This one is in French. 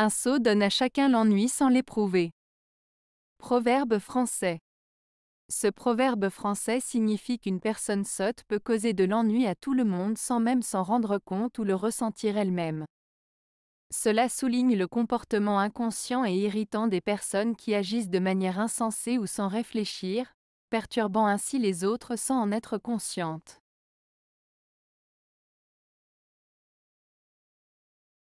Un sot donne à chacun l'ennui sans l'éprouver. Proverbe français. Ce proverbe français signifie qu'une personne sotte peut causer de l'ennui à tout le monde sans même s'en rendre compte ou le ressentir elle-même. Cela souligne le comportement inconscient et irritant des personnes qui agissent de manière insensée ou sans réfléchir, perturbant ainsi les autres sans en être conscientes.